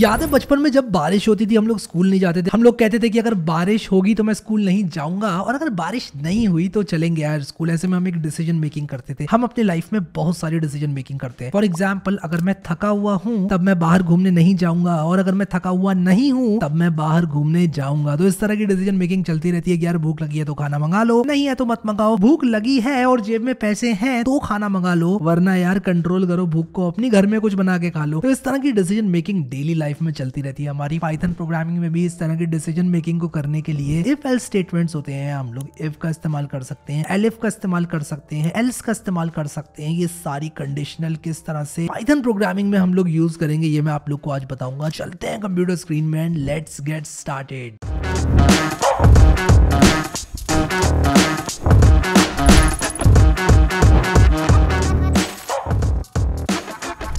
याद है बचपन में जब बारिश होती थी हम लोग स्कूल नहीं जाते थे हम लोग कहते थे कि अगर बारिश होगी तो मैं स्कूल नहीं जाऊंगा और अगर बारिश नहीं हुई तो चलेंगे यार स्कूल ऐसे में हम एक डिसीजन मेकिंग करते थे हम अपने लाइफ में बहुत सारी डिसीजन मेकिंग करते हैं फॉर एग्जाम्पल अगर मैं थका हुआ हूँ तब मैं बाहर घूमने नहीं जाऊंगा और अगर मैं थका हुआ नहीं हूँ तब मैं बाहर घूमने जाऊंगा तो इस तरह की डिसीजन मेकिंग चलती रहती है कि यार भूख लगी है तो खाना मंगा लो नहीं है तो मत मंगाओ भूख लगी है और जेब में पैसे हैं तो खाना मंगा लो वरना यार कंट्रोल करो भूख को अपनी घर में कुछ बना के खा लो तो इस तरह की decision making daily life life में चलती रहती है हमारी पाइथन प्रोग्रामिंग में भी इस तरह की डिसीजन मेकिंग को करने के लिए इफ एल स्टेटमेंट होते हैं हम लोग इफ का इस्तेमाल कर सकते हैं एल का इस्तेमाल कर सकते हैं एल्स का इस्तेमाल कर सकते हैं ये सारी कंडीशनल किस तरह से पाइथन प्रोग्रामिंग में हम लोग यूज करेंगे ये मैं आप लोग को आज बताऊंगा चलते हैं कंप्यूटर स्क्रीन में let's get started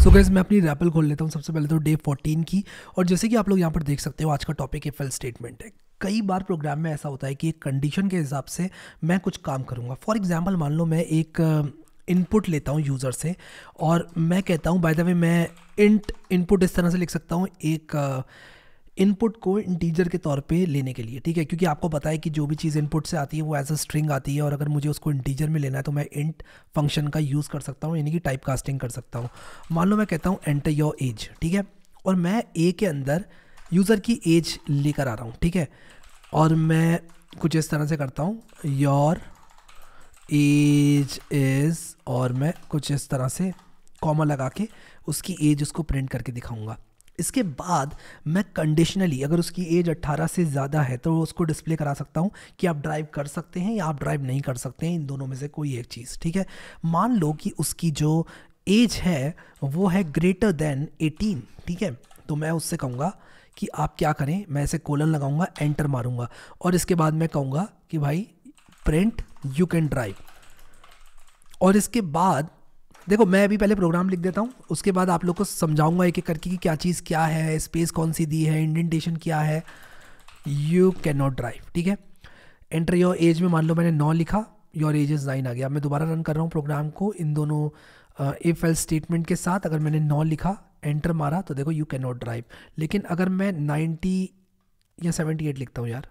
so guess मैं अपनी रैपल खोल लेता हूँ सबसे पहले तो डे 14 की और जैसे कि आप लोग यहाँ पर देख सकते हो आज का टॉपिक एफ स्टेटमेंट है कई बार प्रोग्राम में ऐसा होता है कि एक कंडीशन के हिसाब से मैं कुछ काम करूँगा फॉर एग्जाम्पल मान लो मैं एक इनपुट uh, लेता हूँ यूज़र से और मैं कहता हूँ बाय द वे मैं इंट इनपुट इस तरह से लिख सकता हूँ एक uh, इनपुट को इंटीजर के तौर पे लेने के लिए ठीक है क्योंकि आपको पता है कि जो भी चीज़ इनपुट से आती है वो एज अ स्ट्रिंग आती है और अगर मुझे उसको इंटीजर में लेना है तो मैं इंट फंक्शन का यूज़ कर सकता हूँ यानी कि टाइप कास्टिंग कर सकता हूँ मान लो मैं कहता हूँ एंटर योर एज ठीक है और मैं ए के अंदर यूज़र की एज लेकर आ रहा हूँ ठीक है और मैं कुछ इस तरह से करता हूँ योर एज इज़ और मैं कुछ इस तरह से कॉमा लगा के उसकी एज उसको प्रिंट करके दिखाऊंगा इसके बाद मैं कंडीशनली अगर उसकी एज 18 से ज़्यादा है तो उसको डिस्प्ले करा सकता हूँ कि आप ड्राइव कर सकते हैं या आप ड्राइव नहीं कर सकते हैं इन दोनों में से कोई एक चीज़ ठीक है मान लो कि उसकी जो एज है वो है ग्रेटर देन 18 ठीक है तो मैं उससे कहूँगा कि आप क्या करें मैं ऐसे कोलन लगाऊंगा एंटर मारूंगा और इसके बाद मैं कहूँगा कि भाई प्रिंट यू कैन ड्राइव और इसके बाद देखो मैं अभी पहले प्रोग्राम लिख देता हूँ उसके बाद आप लोग को समझाऊंगा एक एक करके कि क्या चीज़ क्या है स्पेस कौन सी दी है इंडेंटेशन क्या है यू कैन नॉट ड्राइव ठीक है एंटर योर एज में मान लो मैंने नौ लिखा योर एज इज़ नाइन आ गया मैं दोबारा रन कर रहा हूँ प्रोग्राम को इन दोनों इफ एल स्टेटमेंट के साथ अगर मैंने नौ लिखा एंटर मारा तो देखो यू कैन नॉट ड्राइव लेकिन अगर मैं नाइन्टी या सेवेंटी एट लिखता हूँ यार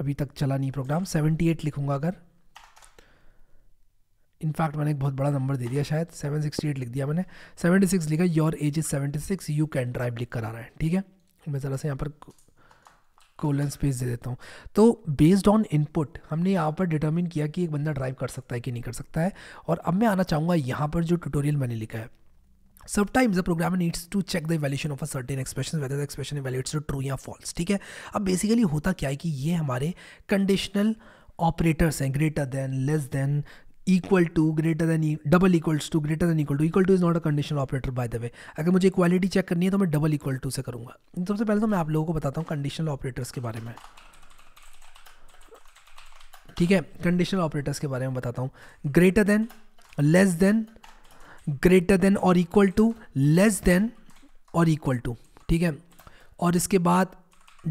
अभी तक चला नहीं प्रोग्राम सेवेंटी एट लिखूँगा अगर इनफैक्ट मैंने एक बहुत बड़ा नंबर दे दिया शायद 768 लिख दिया मैंने 76 लिखा your age is 76 you can drive लिख कर आ रहा है ठीक है मैं ज़रा से यहाँ पर कोलन स्पेस दे देता हूँ तो बेस्ड ऑन इनपुट हमने यहाँ पर डिटर्मिन किया कि एक बंदा ड्राइव कर सकता है कि नहीं कर सकता है और अब मैं आना चाहूँगा यहाँ पर जो ट्यूटोरियल मैंने लिखा है Sometimes the program needs to check the valuation of a certain expression whether the expression evaluates to या फॉल्स ठीक है अब बेसिकली होता क्या है कि ये हमारे कंडीशनल ऑपरेटर्स हैं greater than less than equal to greater than double equals to greater than equal to equal to is not a conditional operator by the way अगर मुझे इक्वालिटी चेक करनी है तो मैं डबल इक्वल टू से करूँगा सबसे पहले तो मैं आप लोगों को बताता हूँ कंडीशनल ऑपरेटर्स के बारे में ठीक है कंडीशनल ऑपरेटर्स के बारे में बताता हूँ greater than less than greater than और इक्वल टू लेस देन और इक्वल टू ठीक है और इसके बाद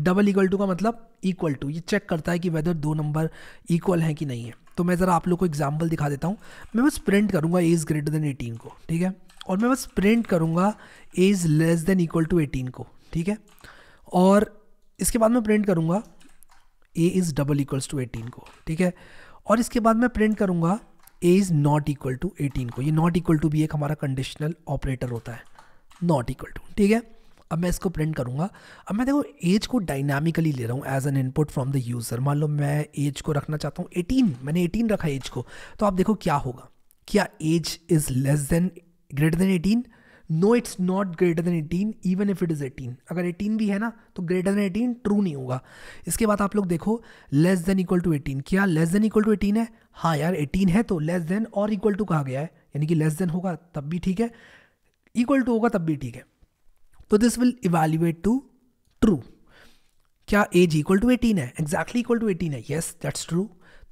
डबल इक्वल टू का मतलब इक्वल टू ये चेक करता है कि वेदर दो नंबर इक्वल हैं कि नहीं है तो मैं ज़रा आप लोग को एग्जाम्पल दिखा देता हूँ मैं बस प्रिंट करूँगा a is greater than eighteen को ठीक है और मैं बस प्रिंट करूँगा a is less than equal to eighteen को ठीक है और इसके बाद मैं प्रिंट करूँगा a is double equals to eighteen को ठीक है और इसके बाद मैं प्रिंट करूँगा a is not equal to eighteen को ये नॉट इक्वल टू भी एक हमारा कंडीशनल ऑपरेटर होता है नॉट इक्वल टू ठीक है अब मैं इसको प्रिंट करूँगा अब मैं देखो एज को डायनामिकली ले रहा हूँ as an input from the user मान लो मैं एज को रखना चाहता हूँ एटीन मैंने एटीन रखा एज को तो आप देखो क्या होगा क्या age is less than greater than eighteen no it's not greater than eighteen even if it is eighteen अगर एटीन भी है ना तो ग्रेटर देन एटीन ट्रू नहीं होगा इसके बाद आप लोग देखो less than equal to eighteen क्या less than equal to eighteen है हाँ यार एटीन है तो लेस देन और इक्वल टू कहा गया है यानी कि लेस देन होगा तब भी ठीक है इक्वल टू होगा तब भी ठीक है तो this will evaluate to true क्या एज इक्वल टू एटीन है एग्जैक्टली इक्वल टू एटीन है येस दैट्स ट्रू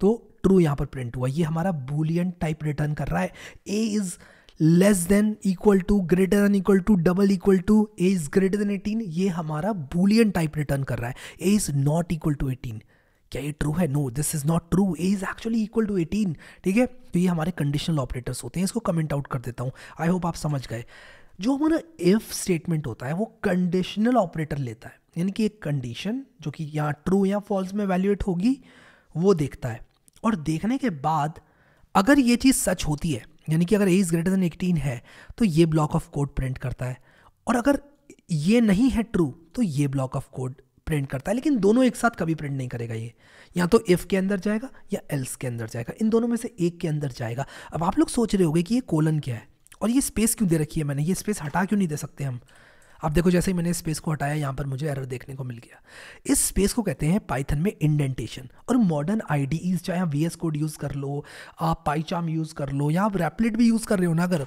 तो ट्रू यहाँ पर प्रिंट हुआ ये हमारा बुलियन टाइप रिटर्न कर रहा है a is less than equal to greater than equal to double equal to a is greater than eighteen ये हमारा बुलियन टाइप रिटर्न कर रहा है a is not equal to eighteen क्या ये ट्रू है no this is not true a is actually equal to eighteen ठीक है तो ये हमारे कंडीशनल ऑपरेटर्स होते हैं इसको कमेंट आउट कर देता हूँ आई होप आप समझ गए जो हमारा इफ स्टेटमेंट होता है वो कंडीशनल ऑपरेटर लेता है यानी कि एक कंडीशन जो कि यहाँ ट्रू या फॉल्स में वैल्यूएट होगी वो देखता है और देखने के बाद अगर ये चीज़ सच होती है यानी कि अगर एज ग्रेटर देन एटीन है तो ये ब्लॉक ऑफ कोड प्रिंट करता है और अगर ये नहीं है ट्रू तो ये ब्लॉक ऑफ कोड प्रिंट करता है लेकिन दोनों एक साथ कभी प्रिंट नहीं करेगा ये या तो इफ़ के अंदर जाएगा या एल्स के अंदर जाएगा इन दोनों में से एक के अंदर जाएगा अब आप लोग सोच रहे होगे कि ये कोलन क्या है और ये स्पेस क्यों दे रखी है मैंने ये स्पेस हटा क्यों नहीं दे सकते हम आप देखो जैसे ही मैंने स्पेस को हटाया यहाँ पर मुझे एरर देखने को मिल गया इस स्पेस को कहते हैं पाइथन में इंडेंटेशन और मॉडर्न आई चाहे आप वी कोड यूज़ कर लो आप पाईचाम यूज़ कर लो या आप रैपलेट भी यूज़ कर रहे हो ना अगर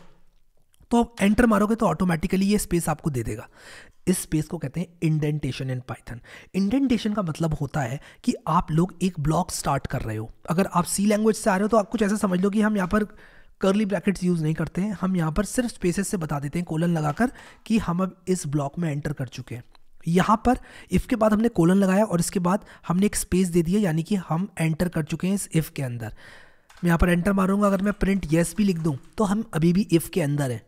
तो आप एंटर मारोगे तो ऑटोमेटिकली ये स्पेस आपको दे देगा इस स्पेस को कहते हैं इंडेंटेशन इन पाइथन इंडेंटेशन का मतलब होता है कि आप लोग एक ब्लॉक स्टार्ट कर रहे हो अगर आप सी लैंग्वेज से आ रहे हो तो आप कुछ ऐसा समझ लो कि हम यहाँ पर करली ब्रैकेट्स यूज़ नहीं करते हैं हम यहाँ पर सिर्फ स्पेसेस से बता देते हैं कोलन लगाकर कि हम अब इस ब्लॉक में एंटर कर चुके हैं यहाँ पर इफ़ के बाद हमने कोलन लगाया और इसके बाद हमने एक स्पेस दे दिया यानी कि हम एंटर कर चुके हैं इस इफ़ के अंदर मैं यहाँ पर एंटर मारूंगा अगर मैं प्रिंट येस भी लिख दूँ तो हम अभी भी इफ़ के अंदर हैं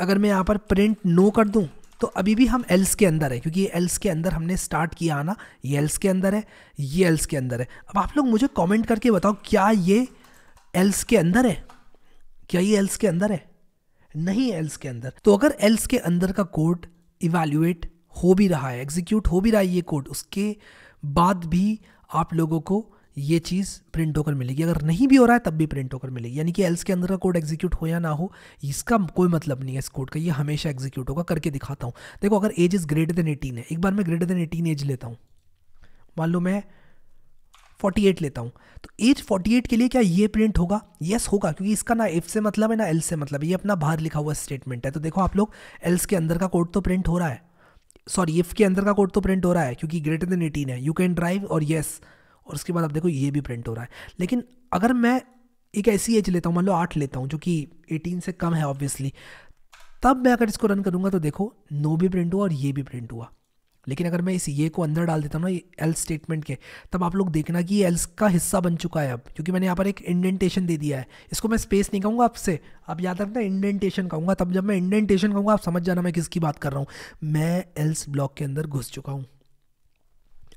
अगर मैं यहाँ पर प्रिंट नो कर दूँ तो अभी भी हम एल्स के अंदर है क्योंकि ये एल्स के अंदर हमने स्टार्ट किया आना ये एल्स के अंदर है ये एल्स के अंदर है अब आप लोग मुझे कमेंट करके बताओ क्या ये एल्स के अंदर है क्या ये एल्स के अंदर है नहीं एल्स के अंदर तो अगर एल्स के अंदर का कोड इवेल्यूएट हो भी रहा है एग्जीक्यूट हो भी रहा है ये कोड उसके बाद भी आप लोगों को ये चीज़ प्रिंट होकर मिलेगी अगर नहीं भी हो रहा है तब भी प्रिंट होकर मिलेगी यानी कि एल्स के अंदर का कोड एग्जीक्यूट हो या ना हो इसका कोई मतलब नहीं है इस कोड का ये हमेशा एग्जीक्यूट होगा करके दिखाता हूँ देखो अगर age is greater than eighteen है एक बार मैं ग्रेटर देन एटीन एज लेता हूँ मान लो मैं फोर्टी एट लेता हूँ तो एज फोर्टी एट के लिए क्या ये प्रिंट होगा यस होगा क्योंकि इसका ना एफ से मतलब है ना एल से मतलब ये अपना बाहर लिखा हुआ स्टेटमेंट है तो देखो आप लोग एल्स के अंदर का कोड तो प्रिंट हो रहा है सॉरी एफ के अंदर का कोड तो प्रिंट हो रहा है क्योंकि ग्रेटर देन एटीन है यू कैन ड्राइव और येस और उसके बाद आप देखो ये भी प्रिंट हो रहा है लेकिन अगर मैं एक ऐसी एज लेता हूँ मान लो आठ लेता हूँ जो कि एटीन से कम है ऑब्वियसली तब मैं अगर इसको रन करूँगा तो देखो नो भी प्रिंट हुआ और ये भी प्रिंट हुआ लेकिन अगर मैं इस ये को अंदर डाल देता हूँ ना ये एल्स स्टेटमेंट के तब आप लोग देखना कि ये एल्स का हिस्सा बन चुका है अब क्योंकि मैंने यहाँ पर एक इंडेंटेशन दे दिया है इसको मैं स्पेस नहीं कहूँगा आपसे आप याद रखना इंडेंटेशन कहूँगा तब जब मैं इंडेंटेशन कहूँगा आप समझ जाना मैं किसकी बात कर रहा हूँ मैं एल्स ब्लॉक के अंदर घुस चुका हूँ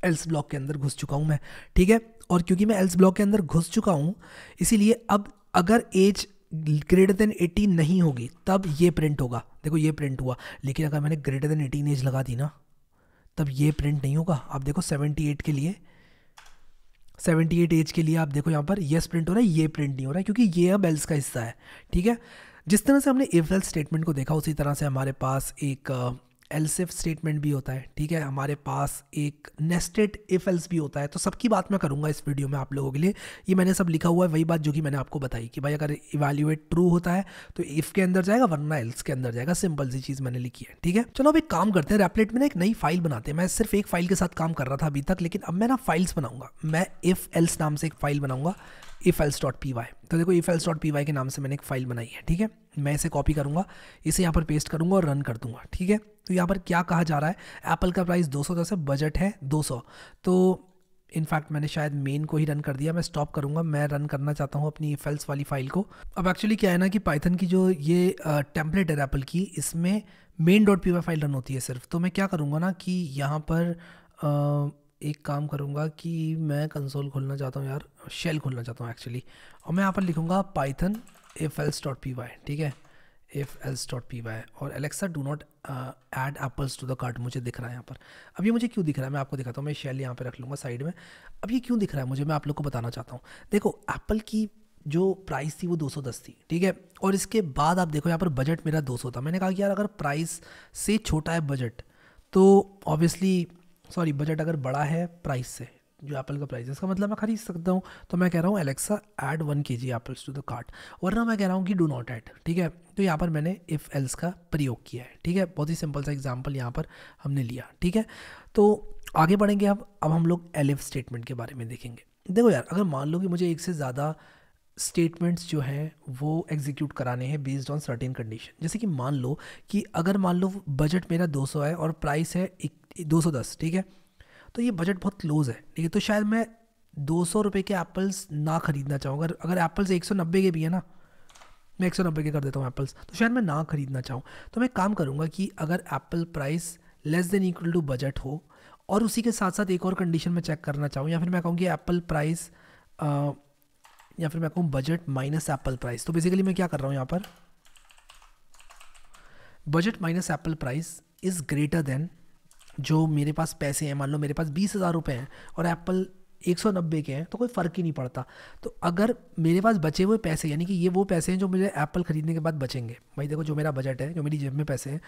एल्स ब्लॉक के अंदर घुस चुका हूँ मैं ठीक है और क्योंकि मैं एल्स ब्लॉक के अंदर घुस चुका हूँ इसीलिए अब अगर एज ग्रेटर देन एटीन नहीं होगी तब ये प्रिंट होगा देखो ये प्रिंट हुआ लेकिन अगर मैंने ग्रेटर देन एटीन एज लगा दी ना तब ये प्रिंट नहीं होगा आप देखो 78 के लिए 78 एज के लिए आप देखो यहाँ पर येस प्रिंट हो रहा है ये प्रिंट नहीं हो रहा है क्योंकि ये अब एल्स का हिस्सा है ठीक है जिस तरह से हमने इफ एल स्टेटमेंट को देखा उसी तरह से हमारे पास एक एल्सिफ स्टेटमेंट भी होता है ठीक है हमारे पास एक नेस्टेड इफ एल्स भी होता है तो सबकी बात मैं करूँगा इस वीडियो में आप लोगों के लिए ये मैंने सब लिखा हुआ है वही बात जो कि मैंने आपको बताई कि भाई अगर इवेल्यूएट ट्रू होता है तो इफ के अंदर जाएगा वरना एल्स के अंदर जाएगा सिंपल सी चीज़ मैंने लिखी है ठीक है चलो अब एक काम करते हैं रेपलेट में ना एक नई फाइल बनाते हैं मैं सिर्फ एक फाइल के साथ काम कर रहा था अभी तक लेकिन अब मैं ना फाइल्स बनाऊंगा मैं इफ़ एल्स नाम से एक फाइल बनाऊंगा if else dot P Y तो देखो if else dot P Y के नाम से मैंने एक फाइल बनाई है ठीक है मैं इसे कॉपी करूँगा इसे यहाँ पर पेस्ट करूँगा और रन कर दूंगा ठीक है तो यहाँ पर क्या कहा जा रहा है एप्पल का प्राइस 200 जैसे बजट है 200 तो इनफैक्ट मैंने शायद मेन को ही रन कर दिया मैं स्टॉप करूँगा मैं रन करना चाहता हूँ अपनी फेल्स वाली फाइल को अब एक्चुअली क्या है ना कि पाइथन की जो ये टेम्पलेट है एप्पल की इसमें main dot P file run होती है सिर्फ तो मैं क्या करूँगा ना कि यहाँ पर आ, एक काम करूँगा कि मैं कंसोल खोलना चाहता हूँ यार शेल खोलना चाहता हूँ एक्चुअली और मैं यहाँ पर लिखूँगा Python F dot P Y ठीक है if else dot P Y और do not not uh, add apples to the cart मुझे दिख रहा है यहाँ पर अब ये मुझे क्यों दिख रहा है मैं आपको दिखाता हूँ मैं शेल यहाँ पे रख लूँगा साइड में अब ये क्यों दिख रहा है मुझे मैं आप लोग को बताना चाहता हूँ देखो एप्पल की जो प्राइस थी वो 210 थी ठीक है और इसके बाद आप देखो यहाँ पर बजट मेरा 200 था मैंने कहा कि यार अगर प्राइस से छोटा है बजट तो ऑब्वियसली सॉरी बजट अगर बड़ा है प्राइस से जो एप्पल का प्राइस है इसका मतलब मैं खरीद सकता हूँ तो मैं कह रहा हूँ Alexa add one K G apples to the cart वरना मैं कह रहा हूँ कि डू नॉट ऐड ठीक है तो यहाँ पर मैंने इफ़ एल्स का प्रयोग किया है ठीक है बहुत ही सिंपल सा एग्जाम्पल यहाँ पर हमने लिया ठीक है तो आगे बढ़ेंगे अब अब हम लोग एल एफ स्टेटमेंट के बारे में देखेंगे देखो यार अगर मान लो कि मुझे एक से ज़्यादा स्टेटमेंट्स जो हैं वो एग्जीक्यूट कराने हैं बेस्ड ऑन सर्टेन कंडीशन जैसे कि मान लो कि अगर मान लो बजट मेरा 200 है और प्राइस है एक दो ठीक है तो ये बजट बहुत क्लोज है ठीक है तो शायद मैं दो सौ रुपये के एप्पल्स ना ख़रीदना चाहूँ अगर अगर एप्पल्स एक सौ नब्बे के भी है ना मैं एक सौ नब्बे के कर देता हूँ एप्पल्स तो शायद मैं ना ख़रीदना चाहूँ तो मैं काम करूँगा कि अगर apple price less than equal to budget हो और उसी के साथ साथ एक और कंडीशन में चेक करना चाहूँ या फिर मैं कहूँगी एप्पल प्राइस या फिर मैं कहूँ बजट माइनस एप्पल प्राइस तो बेसिकली मैं क्या कर रहा हूँ यहाँ पर budget minus apple price is greater than जो मेरे पास पैसे हैं मान लो मेरे पास बीस हज़ार रुपये हैं और एप्पल एक सौ नब्बे के हैं तो कोई फ़र्क ही नहीं पड़ता तो अगर मेरे पास बचे हुए पैसे यानी कि ये वो पैसे हैं जो मुझे एप्पल ख़रीदने के बाद बचेंगे भाई देखो जो मेरा बजट है जो मेरी जेब में पैसे हैं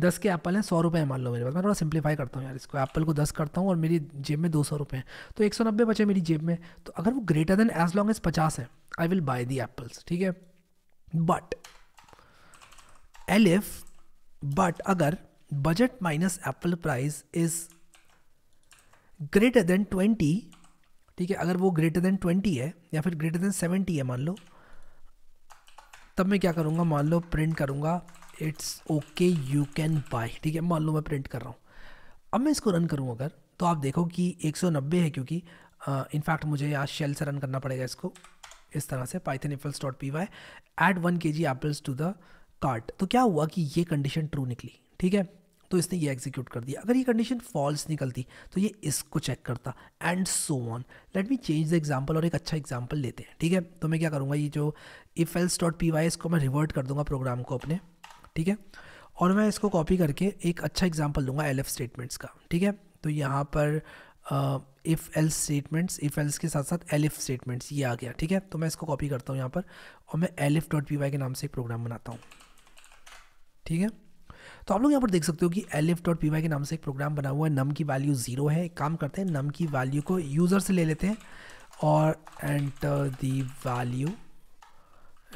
दस के एप्पल हैं सौ रुपये हैं मान लो मेरे पास मैं थोड़ा सिंप्लीफाई करता हूँ यार इसको एप्पल को दस करता हूँ और मेरी जेब में दो सौ रुपये हैं तो एक सौ नब्बे बचे मेरी जेब में तो अगर वो greater than as long as पचास है I will buy the apples ठीक है बट एलिफ बट अगर budget minus apple price is greater than twenty ठीक है अगर वो ग्रेटर देन ट्वेंटी है या फिर ग्रेटर देन सेवेंटी है मान लो तब मैं क्या करूँगा मान लो प्रिंट करूँगा it's okay you can buy ठीक है मान लो मैं प्रिंट कर रहा हूँ अब मैं इसको रन करूँ अगर तो आप देखो कि 190 है क्योंकि इनफैक्ट uh, मुझे यहाँ शेल से रन करना पड़ेगा इसको इस तरह से Python apples dot P Y add one K G apples to the cart तो क्या हुआ कि ये कंडीशन ट्रू निकली ठीक है तो इसने ये एग्जीक्यूट कर दिया अगर ये कंडीशन फॉल्स निकलती तो ये इसको चेक करता and so on let me change the example और एक अच्छा एग्जाम्पल लेते हैं ठीक है तो मैं क्या करूँगा ये जो if else dot P Y इसको मैं रिवर्ट कर दूंगा प्रोग्राम को अपने ठीक है और मैं इसको कॉपी करके एक अच्छा एग्जाम्पल दूंगा एल एफ स्टेटमेंट्स का ठीक है तो यहाँ पर if else statements if else के साथ साथ एल एफ़ स्टेटमेंट्स ये आ गया ठीक है तो मैं इसको कॉपी करता हूँ यहाँ पर और मैं L F dot P Y के नाम से एक प्रोग्राम बनाता हूँ ठीक है तो आप लोग यहाँ पर देख सकते हो कि एलिफ डॉट पी वाई के नाम से एक प्रोग्राम बना हुआ है नम की वैल्यू ज़ीरो है काम करते हैं नम की वैल्यू को यूज़र से ले लेते हैं और enter the value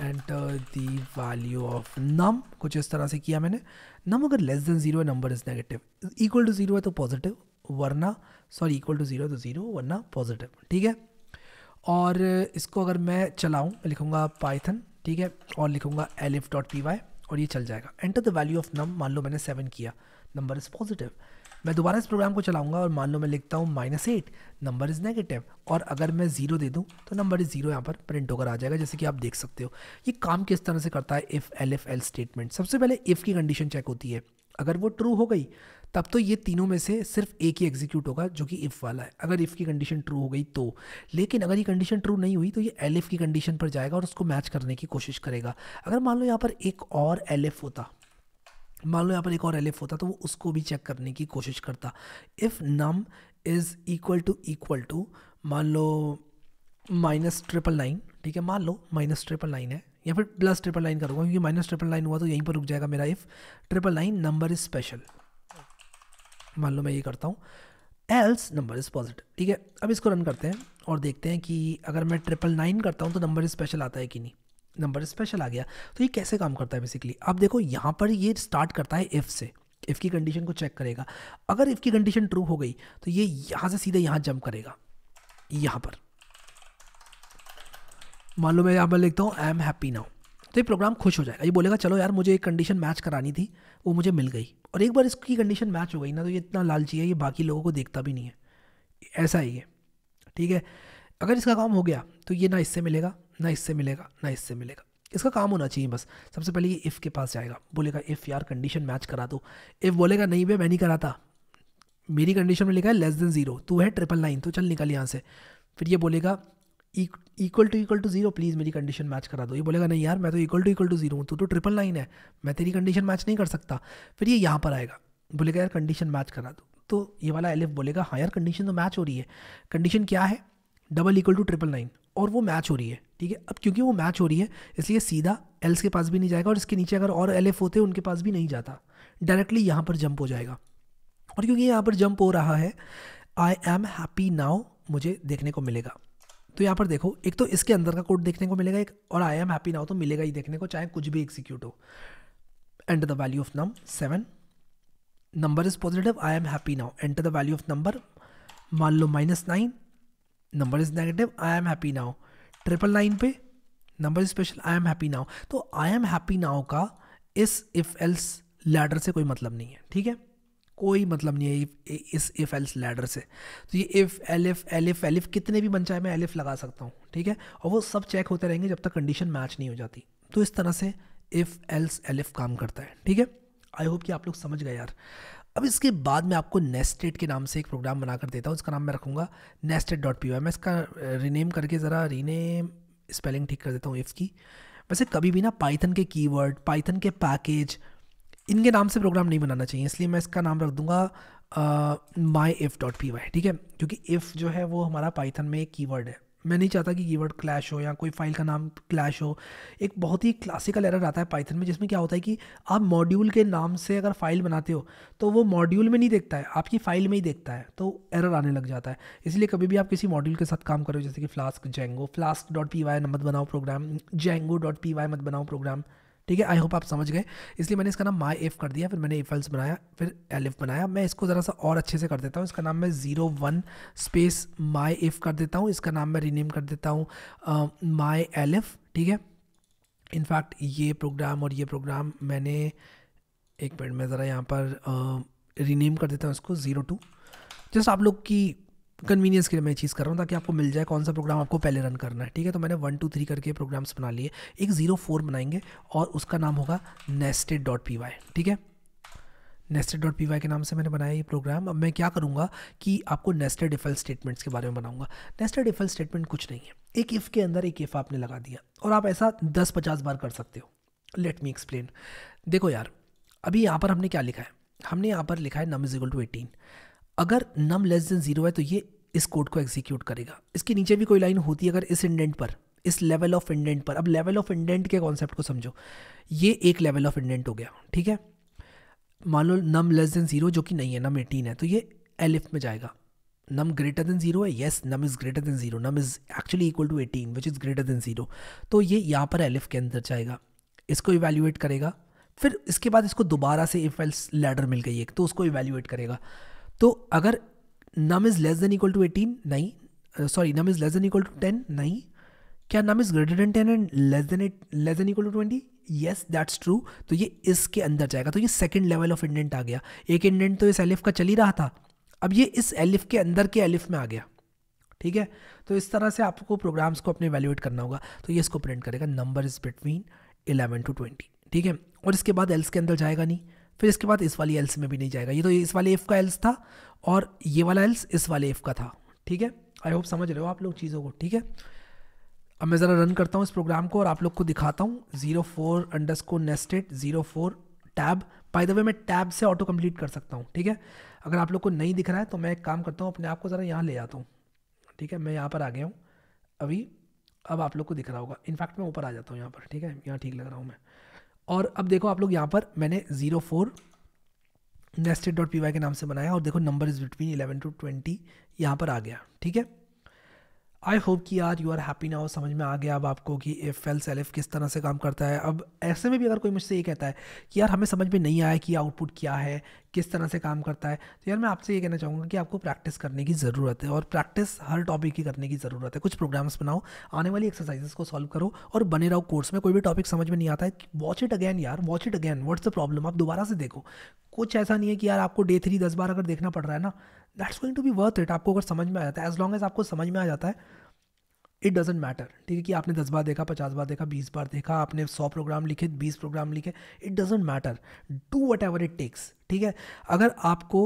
enter the value of num कुछ इस तरह से किया मैंने नम अगर लेस देन जीरो है number is negative equal to zero है तो पॉजिटिव वरना सॉरी इक्वल टू जीरो तो ज़ीरो वरना पॉजिटिव ठीक है और इसको अगर मैं चलाऊँ लिखूँगा पाइथन ठीक है और लिखूँगा एलिफ डॉट पी वाई और ये चल जाएगा enter the value of num मान लो मैंने सेवन किया नंबर इज़ पॉजिटिव मैं दोबारा इस प्रोग्राम को चलाऊंगा और मान लो मैं लिखता हूँ minus eight number is negative और अगर मैं ज़ीरो दे दूँ तो नंबर इज़ ज़ीरो यहाँ पर प्रिंट होकर आ जाएगा जैसे कि आप देख सकते हो ये काम किस तरह से करता है if elif else statement सबसे पहले इफ़ की कंडीशन चेक होती है अगर वो ट्रू हो गई तब तो ये तीनों में से सिर्फ एक ही एग्जीक्यूट होगा जो कि इफ़ वाला है अगर इफ़ की कंडीशन ट्रू हो गई तो लेकिन अगर ये कंडीशन ट्रू नहीं हुई तो ये एल की कंडीशन पर जाएगा और उसको मैच करने की कोशिश करेगा अगर मान लो यहाँ पर एक और एल होता मान लो यहाँ पर एक और एल होता तो वो उसको भी चेक करने की कोशिश करता if num is equal to equal to मान लो माइनस ट्रिपल नाइन ठीक है मान लो माइनस ट्रिपल नाइन है या फिर प्लस ट्रिपल नाइन करूँगा क्योंकि माइनस ट्रिपल नाइन हुआ तो यहीं पर रुक जाएगा मेरा if triple nine number is special मान लो मैं ये करता हूँ एल्स नंबर इज़ पॉजिटिव ठीक है अब इसको रन करते हैं और देखते हैं कि अगर मैं ट्रिपल नाइन करता हूँ तो नंबर स्पेशल आता है कि नहीं नंबर स्पेशल आ गया तो ये कैसे काम करता है बेसिकली आप देखो यहाँ पर ये स्टार्ट करता है इफ़ से इफ़ की कंडीशन को चेक करेगा अगर इफ़ की कंडीशन ट्रू हो गई तो ये यहाँ से सीधे यहाँ जंप करेगा यहाँ पर मान लो मैं यहाँ पर लिखता हूँ आई एम हैप्पी नाउ तो ये प्रोग्राम खुश हो जाएगा ये बोलेगा चलो यार मुझे एक कंडीशन मैच करानी थी वो मुझे मिल गई और एक बार इसकी कंडीशन मैच हो गई ना तो ये इतना लालची है ये बाकी लोगों को देखता भी नहीं है ऐसा ही है ठीक है अगर इसका काम हो गया तो ये ना इससे मिलेगा ना इससे मिलेगा ना इससे मिलेगा इसका काम होना चाहिए बस सबसे पहले ये इफ़ के पास जाएगा बोलेगा इफ़ यार कंडीशन मैच करा दो इफ़ बोलेगा नहीं भाई मैं नहीं कराता मेरी कंडीशन में लिखा है लेस देन ज़ीरो तू है ट्रिपल नाइन तो चल निकल यहाँ से फिर ये बोलेगा equal to equal to zero please मेरी कंडीशन मैच करा दो ये बोलेगा नहीं यार मैं तो equal to equal to zero हूँ तो ट्रिपल नाइन है मैं तेरी कंडीशन मैच नहीं कर सकता फिर ये यहाँ पर आएगा बोलेगा यार कंडीशन मैच करा दो तो ये वाला एलिफ बोलेगा हाँ यार कंडीशन तो मैच हो रही है कंडीशन क्या है double equal to triple nine और वो मैच हो रही है ठीक है अब क्योंकि वो मैच हो रही है इसलिए सीधा एल्स के पास भी नहीं जाएगा और इसके नीचे अगर और एल होते उनके पास भी नहीं जाता डायरेक्टली यहाँ पर जंप हो जाएगा और क्योंकि यहाँ पर जंप हो रहा है आई एम हैप्पी नाउ मुझे देखने को मिलेगा तो यहाँ पर देखो एक तो इसके अंदर का कोड देखने को मिलेगा एक और आई एम हैप्पी नाउ तो मिलेगा ही देखने को चाहे कुछ भी एक्सिक्यूट हो enter the value of num seven number is positive I am happy now enter the value of number मान लो minus nine number is negative I am happy now triple nine पे number is special I am happy now तो I am happy now का इस if else ladder से कोई मतलब नहीं है ठीक है कोई मतलब नहीं है इस इफ़ एल्स लैडर से तो ये इफ़ एलिफ एलिफ एलिफ कितने भी मन चाहे मैं एलिफ लगा सकता हूँ ठीक है और वो सब चेक होते रहेंगे जब तक कंडीशन मैच नहीं हो जाती तो इस तरह से इफ़ एल्स एलिफ काम करता है ठीक है आई होप कि आप लोग समझ गए यार अब इसके बाद मैं आपको नेस्टेड के नाम से एक प्रोग्राम बना कर देता हूँ उसका नाम मैं रखूँगा नेस्टेड डॉट पी मैं इसका रीनेम करके ज़रा रीनेम स्पेलिंग ठीक कर देता हूँ इफ़ की वैसे कभी भी ना पाइथन के कीवर्ड पाइथन के पैकेज इनके नाम से प्रोग्राम नहीं बनाना चाहिए इसलिए मैं इसका नाम रख दूंगा my F dot P Y ठीक है क्योंकि इफ़ जो है वो हमारा पाइथन में एक कीवर्ड है मैं नहीं चाहता कि कीवर्ड क्लैश हो या कोई फाइल का नाम क्लैश हो एक बहुत ही क्लासिकल एरर आता है पाइथन में जिसमें क्या होता है कि आप मॉड्यूल के नाम से अगर फाइल बनाते हो तो वो मॉड्यूल में नहीं देखता है आपकी फाइल में ही देखता है तो एरर आने लग जाता है इसलिए कभी भी आप किसी मॉड्यूल के साथ काम करो जैसे कि Flask Django Flask dot P Y मत बनाओ program Django dot P Y मत बनाओ प्रोग्राम ठीक है आई होप आप समझ गए इसलिए मैंने इसका नाम माई एफ कर दिया फिर मैंने एफल्स बनाया फिर एल एफ बनाया मैं इसको ज़रा सा और अच्छे से कर देता हूँ इसका नाम मैं zero one space my F कर देता हूँ इसका नाम मैं रीनेम कर देता हूँ माई एल एफ ठीक है इनफैक्ट ये प्रोग्राम और ये प्रोग्राम मैंने एक मिनट में ज़रा यहाँ पर रीनेम कर देता हूँ इसको ज़ीरो टू जस्ट आप लोग की कन्वीनियंस के लिए मैं चीज़ कर रहा हूँ ताकि आपको मिल जाए कौन सा प्रोग्राम आपको पहले रन करना है ठीक है तो मैंने वन टू थ्री करके प्रोग्राम्स बना लिए एक ज़ीरो फोर बनाएंगे और उसका नाम होगा नेस्टेड डॉट पी वाई ठीक है नेस्टेड डॉट पी वाई के नाम से मैंने बनाया ये प्रोग्राम अब मैं क्या करूँगा कि आपको नेस्टेड इफेल स्टेटमेंट्स के बारे में बनाऊँगा नेस्टेड डिफल स्टेटमेंट कुछ नहीं है एक इफ़ के अंदर एक इफ़ आपने लगा दिया और आप ऐसा दस पचास बार कर सकते हो लेट मी एक्सप्लेन देखो यार अभी यहाँ पर हमने क्या लिखा है हमने यहाँ पर लिखा है num is equal to eighteen अगर नम लेस देन जीरो है तो ये इस कोड को एग्जीक्यूट करेगा इसके नीचे भी कोई लाइन होती है अगर इस इंडेंट पर इस लेवल ऑफ इंडेंट पर अब लेवल ऑफ इंडेंट के कॉन्सेप्ट को समझो ये एक लेवल ऑफ इंडेंट हो गया ठीक है मान लो नम लेस देन जीरो जो कि नहीं है नम एटीन है तो ये एलिफ में जाएगा नम ग्रेटर देन जीरो है yes num is greater than zero num is actually equal to eighteen which is greater than zero तो ये यहाँ पर एलिफ के अंदर जाएगा इसको इवेल्यूएट करेगा फिर इसके बाद इसको दोबारा से इफ एल्स लैडर मिल गई एक तो उसको इवेल्यूएट करेगा तो अगर num is less than equal to eighteen नहीं sorry num is less than equal to ten नहीं क्या num is greater than ten and less than eight less than equal to twenty yes that's true तो ये इसके अंदर जाएगा तो ये सेकेंड लेवल ऑफ इंडेंट आ गया एक इंडेंट तो इस एलिफ का चल ही रहा था अब ये इस एलिफ के अंदर के एलिफ में आ गया ठीक है तो इस तरह से आपको प्रोग्राम्स को अपने वैल्यूएट करना होगा तो ये इसको प्रिंट करेगा number is between eleven to twenty ठीक है और इसके बाद एल्स के अंदर जाएगा नहीं फिर इसके बाद इस वाली एल्स में भी नहीं जाएगा ये तो इस वाले एफ का एल्स था और ये वाला एल्स इस वाले एफ का था ठीक है आई होप समझ रहे हो आप लोग चीज़ों को ठीक है अब मैं ज़रा रन करता हूँ इस प्रोग्राम को और आप लोग को दिखाता हूँ zero four underscore nested zero four tab by the way मैं टैब से ऑटो कंप्लीट कर सकता हूँ ठीक है अगर आप लोग को नहीं दिख रहा है तो मैं एक काम करता हूँ अपने आप को ज़रा यहाँ ले जाता हूँ ठीक है मैं यहाँ पर आ गया हूँ अभी अब आप लोग को दिख रहा होगा इनफैक्ट मैं ऊपर आ जाता हूँ यहाँ पर ठीक है यहाँ ठीक लग रहा हूँ मैं और अब देखो आप लोग यहाँ पर मैंने zero four nested dot P Y के नाम से बनाया और देखो number is between eleven to twenty यहाँ पर आ गया ठीक है आई होप कि यार यू आर हैप्पी नाउ समझ में आ गया अब आपको कि एफ एल सेल एफ किस तरह से काम करता है अब ऐसे में भी अगर कोई मुझसे ये कहता है कि यार हमें समझ में नहीं आया कि आउटपुट क्या है किस तरह से काम करता है तो यार मैं आपसे ये कहना चाहूँगा कि आपको प्रैक्टिस करने की ज़रूरत है और प्रैक्टिस हर टॉपिक की करने की ज़रूरत है कुछ प्रोग्राम्स बनाओ आने वाली एक्सरसाइजेस को सॉल्व करो और बने रहो कोर्स में कोई भी टॉपिक समझ में नहीं आता है वॉच इट अगेन यार watch it again what's the problem आप दोबारा से देखो कुछ ऐसा नहीं है कि यार आपको डे थ्री दस बार अगर देखना पड़ रहा है ना that's going to be worth it आपको अगर समझ में आ जाता है एज लॉन्ग एज आपको समझ में आ जाता है इट डजेंट मैटर ठीक है कि आपने दस बार देखा पचास बार देखा बीस बार देखा आपने सौ प्रोग्राम लिखे बीस प्रोग्राम लिखे it doesn't matter do whatever it takes ठीक है अगर आपको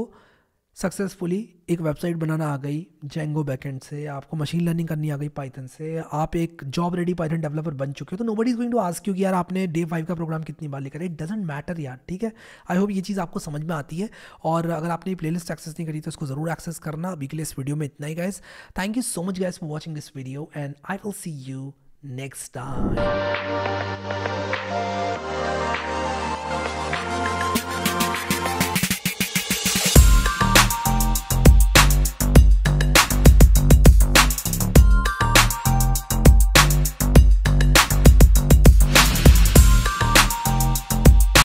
सक्सेसफुली एक वेबसाइट बनाना आ गई जेंगो बैकेंड से आपको मशीन लर्निंग करनी आ गई पाइथन से आप एक जॉब रेडी पाइथन डेवलपर बन चुके हो तो nobody is going to ask you कि यार आपने डे फाइव का प्रोग्राम कितनी बार लिखा है इट डजेंट मैटर यार ठीक है आई होप ये चीज़ आपको समझ में आती है और अगर आपने प्ले लिस्ट एक्सेस नहीं करी तो उसको जरूर एक्सेस करना अभी के लिए इस वीडियो में इतना ही guys thank you so much guys for watching this video and I will see you next time